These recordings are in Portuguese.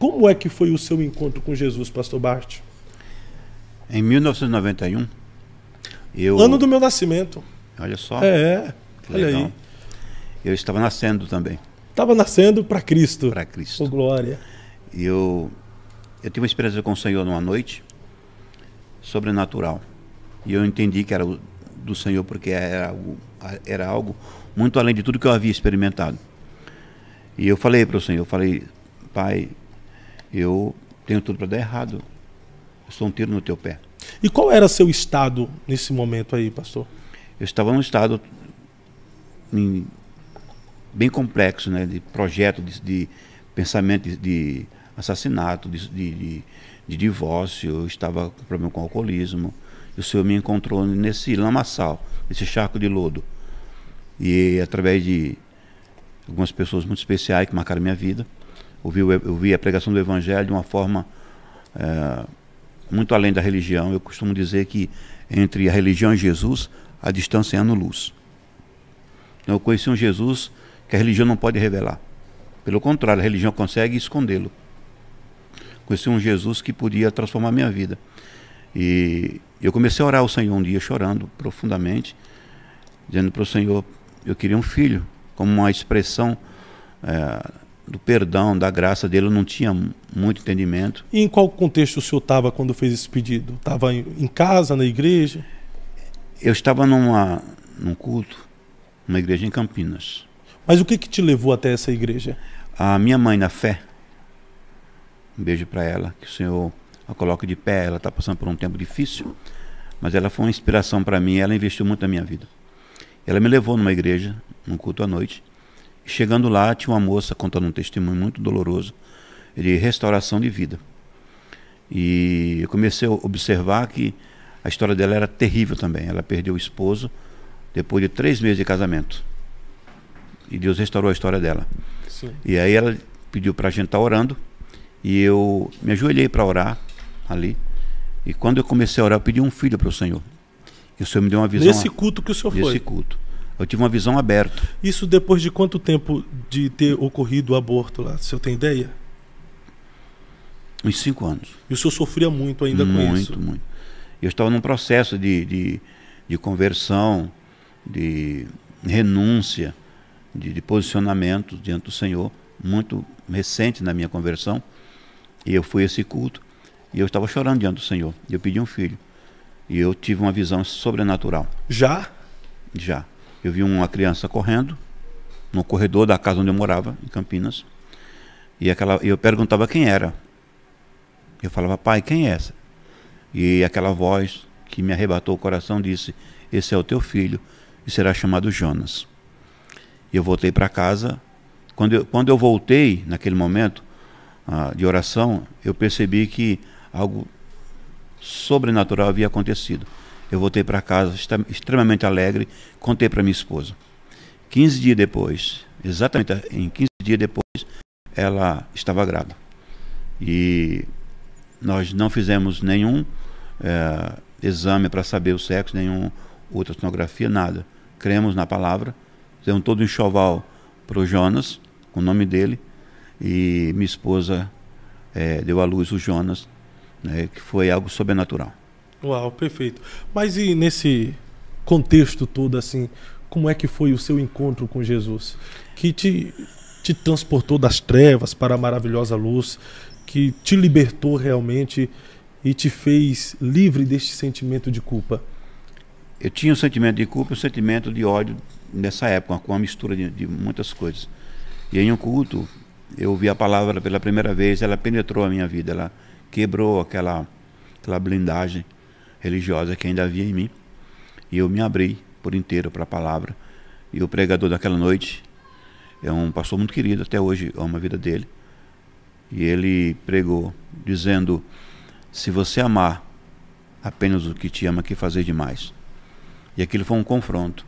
Como é que foi o seu encontro com Jesus, pastor Bart? Em 1991, eu... Ano do meu nascimento. Olha só. É, olha legal. aí. Eu estava nascendo também. Estava nascendo para Cristo. Para Cristo. Oh, glória. Eu, eu tive uma experiência com o Senhor numa noite, sobrenatural. E eu entendi que era do Senhor, porque era algo, era algo muito além de tudo que eu havia experimentado. E eu falei para o Senhor, eu falei, Pai, eu tenho tudo para dar errado. Eu sou um tiro no teu pé. E qual era seu estado nesse momento aí, pastor? Eu estava num estado em, bem complexo, né? De projeto, de, de pensamento de, de assassinato, de, de, de, divórcio. Eu estava com problema com alcoolismo. E o Senhor me encontrou nesse lamaçal, nesse charco de lodo. E através de algumas pessoas muito especiais que marcaram minha vida, ouvi, ouvi a pregação do Evangelho de uma forma é, muito além da religião. Eu costumo dizer que entre a religião e Jesus, a distância é ano-luz. Então, eu conheci um Jesus que a religião não pode revelar. Pelo contrário, a religião consegue escondê-lo. Conheci um Jesus que podia transformar a minha vida. E eu comecei a orar ao Senhor um dia, chorando profundamente, dizendo para o Senhor: eu queria um filho, como uma expressão é, do perdão, da graça dele, eu não tinha muito entendimento. E em qual contexto o senhor estava quando fez esse pedido? Estava em casa, na igreja? Eu estava numa, num culto, numa igreja em Campinas. Mas o que, que te levou até essa igreja? A minha mãe na fé. Um beijo para ela, que o Senhor a coloque de pé. Ela está passando por um tempo difícil, mas ela foi uma inspiração para mim. Ela investiu muito na minha vida. Ela me levou numa igreja, num culto à noite, Chegando lá, tinha uma moça contando um testemunho muito doloroso de restauração de vida. E eu comecei a observar que a história dela era terrível também. Ela perdeu o esposo depois de três meses de casamento. E Deus restaurou a história dela. Sim. E aí ela pediu para a gente estar tá orando. E eu me ajoelhei para orar ali. E quando eu comecei a orar, eu pedi um filho para o Senhor. E o Senhor me deu uma visão. Nesse culto que o Senhor nesse foi? Nesse culto. Eu tive uma visão aberta. Isso depois de quanto tempo de ter ocorrido o aborto lá? O senhor tem ideia? Uns cinco anos. E o senhor sofria muito ainda muito, com isso? Muito, muito. Eu estava num processo de, de, de conversão, de renúncia, de, de posicionamento diante do Senhor, muito recente na minha conversão. E eu fui a esse culto e eu estava chorando diante do Senhor. E eu pedi um filho. E eu tive uma visão sobrenatural. Já? Já eu vi uma criança correndo no corredor da casa onde eu morava, em Campinas. E aquela, eu perguntava quem era. Eu falava, pai, quem é essa? E aquela voz que me arrebatou o coração disse: Esse é o teu filho e será chamado Jonas. Eu voltei para casa. Quando eu, quando eu voltei, naquele momento ah, de oração, eu percebi que algo sobrenatural havia acontecido. Eu voltei para casa extremamente alegre, contei para minha esposa. 15 dias depois, exatamente em 15 dias depois, ela estava grávida. E nós não fizemos nenhum é, exame para saber o sexo, nenhum ultrassonografia, nada. Cremos na palavra, fizemos todo um enxoval para o Jonas, com o nome dele, e minha esposa é, deu à luz o Jonas, né, que foi algo sobrenatural. Uau, perfeito. Mas e nesse contexto todo, assim, como é que foi o seu encontro com Jesus? Que te, te transportou das trevas para a maravilhosa luz, que te libertou realmente e te fez livre deste sentimento de culpa? Eu tinha o um sentimento de culpa e um o sentimento de ódio nessa época, com uma mistura de, de muitas coisas. E em um culto, eu ouvi a palavra pela primeira vez, ela penetrou a minha vida, ela quebrou aquela, aquela blindagem religiosa que ainda havia em mim. E eu me abri por inteiro para a palavra. E o pregador daquela noite é um pastor muito querido, até hoje é a vida dele. E ele pregou dizendo: Se você amar apenas o que te ama, que fazer demais? E aquilo foi um confronto.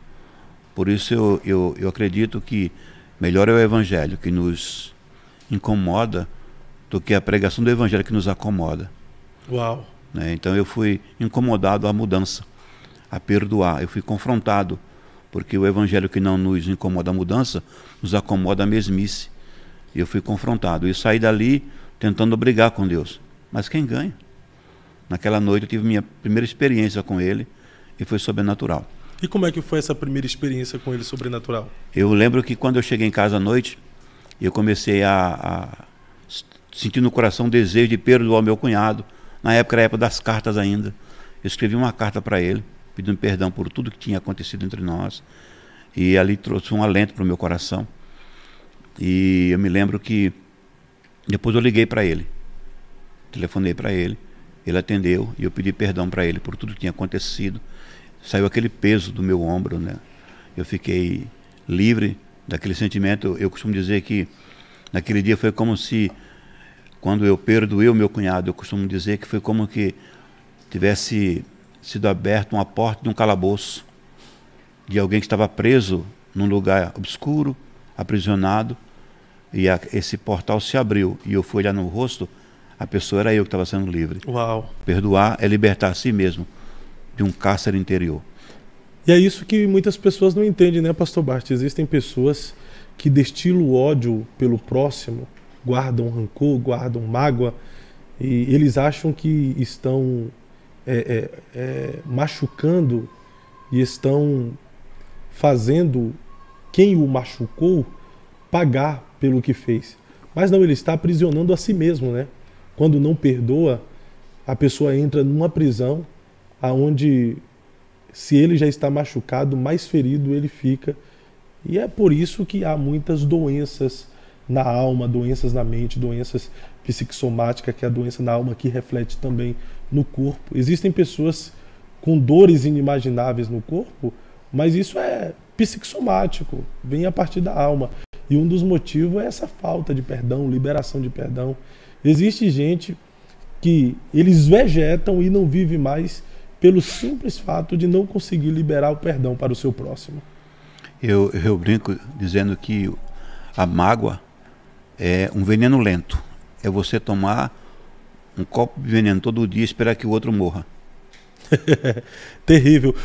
Por isso eu, eu, eu acredito que melhor é o evangelho que nos incomoda do que a pregação do evangelho que nos acomoda. Uau! Né? Então eu fui incomodado à mudança, a perdoar. Eu fui confrontado, porque o evangelho que não nos incomoda a mudança, nos acomoda a mesmice. E eu fui confrontado. E saí dali tentando brigar com Deus. Mas quem ganha? Naquela noite eu tive minha primeira experiência com Ele e foi sobrenatural. E como é que foi essa primeira experiência com Ele sobrenatural? Eu lembro que quando eu cheguei em casa à noite, eu comecei a, a sentir no coração o desejo de perdoar meu cunhado, na época era a época das cartas ainda. Eu escrevi uma carta para ele, pedindo perdão por tudo que tinha acontecido entre nós. E ali trouxe um alento para o meu coração. E eu me lembro que depois eu liguei para ele, telefonei para ele, ele atendeu e eu pedi perdão para ele por tudo que tinha acontecido. Saiu aquele peso do meu ombro, né? Eu fiquei livre daquele sentimento. Eu costumo dizer que naquele dia foi como se quando eu perdoei o meu cunhado, eu costumo dizer que foi como que tivesse sido aberta uma porta de um calabouço de alguém que estava preso num lugar obscuro, aprisionado, e a, esse portal se abriu e eu fui olhar no rosto, a pessoa era eu que estava sendo livre. Uau. Perdoar é libertar a si mesmo de um cárcere interior. E é isso que muitas pessoas não entendem, né, Pastor Bart? Existem pessoas que destilam ódio pelo próximo guardam rancor, guardam mágoa, e eles acham que estão é, é, é, machucando e estão fazendo quem o machucou pagar pelo que fez. Mas não, ele está aprisionando a si mesmo, né? Quando não perdoa, a pessoa entra numa prisão aonde se ele já está machucado, mais ferido ele fica. E é por isso que há muitas doenças na alma, doenças na mente, doenças psicossomáticas, que é a doença na alma que reflete também no corpo. Existem pessoas com dores inimagináveis no corpo, mas isso é psicossomático, vem a partir da alma. E um dos motivos é essa falta de perdão, liberação de perdão. Existe gente que eles vegetam e não vive mais pelo simples fato de não conseguir liberar o perdão para o seu próximo. Eu, eu brinco dizendo que a mágoa é um veneno lento. É você tomar um copo de veneno todo dia e esperar que o outro morra. Terrível.